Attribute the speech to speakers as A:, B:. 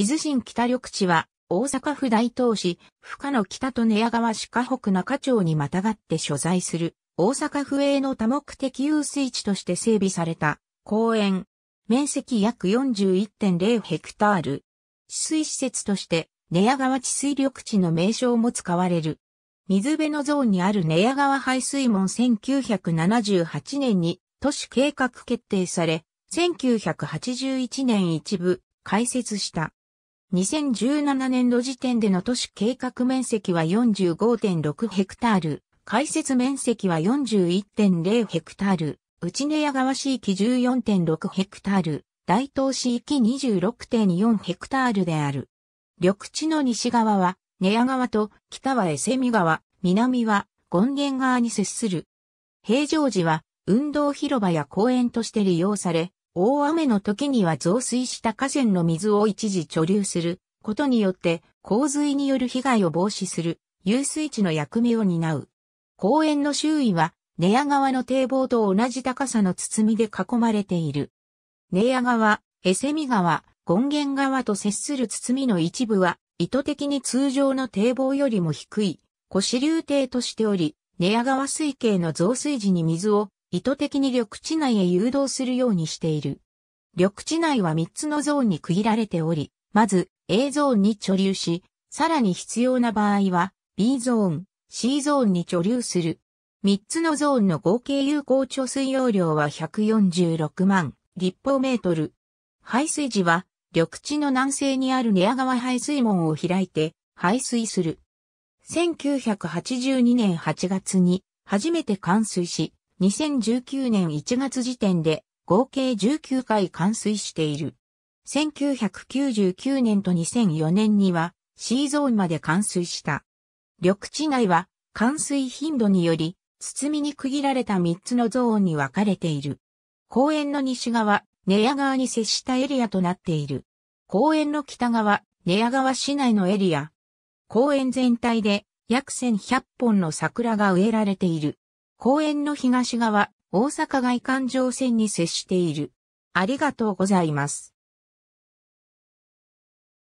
A: 地図新北緑地は、大阪府大東市、深野北と寝屋川市下北中町にまたがって所在する、大阪府営の多目的遊水地として整備された公園。面積約41.0ヘクタール。治水施設として、寝屋川治水緑地の名称も使われる。水辺のゾーンにある寝屋川排水門1978年に都市計画決定され、1981年一部開設した。2017年度時点での都市計画面積は45.6ヘクタール、開設面積は41.0ヘクタール、内根屋川市域14.6ヘクタール、大東市域26.4ヘクタールである。緑地の西側は、根屋川と北は江蝉川、南は権現川に接する。平常時は運動広場や公園として利用され、大雨の時には増水した河川の水を一時貯留することによって洪水による被害を防止する遊水地の役目を担う。公園の周囲は寝屋川の堤防と同じ高さの包みで囲まれている。寝屋川、江蝉川、権現川と接する包みの一部は意図的に通常の堤防よりも低い、腰支流堤としており、寝屋川水系の増水時に水を意図的に緑地内へ誘導するようにしている。緑地内は3つのゾーンに区切られており、まず A ゾーンに貯留し、さらに必要な場合は B ゾーン、C ゾーンに貯留する。3つのゾーンの合計有効貯水容量は146万立方メートル。排水時は緑地の南西にある寝屋川排水門を開いて排水する。1982年8月に初めて冠水し、2019年1月時点で合計19回冠水している。1999年と2004年には C ゾーンまで冠水した。緑地内は冠水頻度により、包みに区切られた3つのゾーンに分かれている。公園の西側、根屋川に接したエリアとなっている。公園の北側、根屋川市内のエリア。公園全体で約1100本の桜が植えられている。公園の東側、大阪外環状線に接している。ありがとうございます。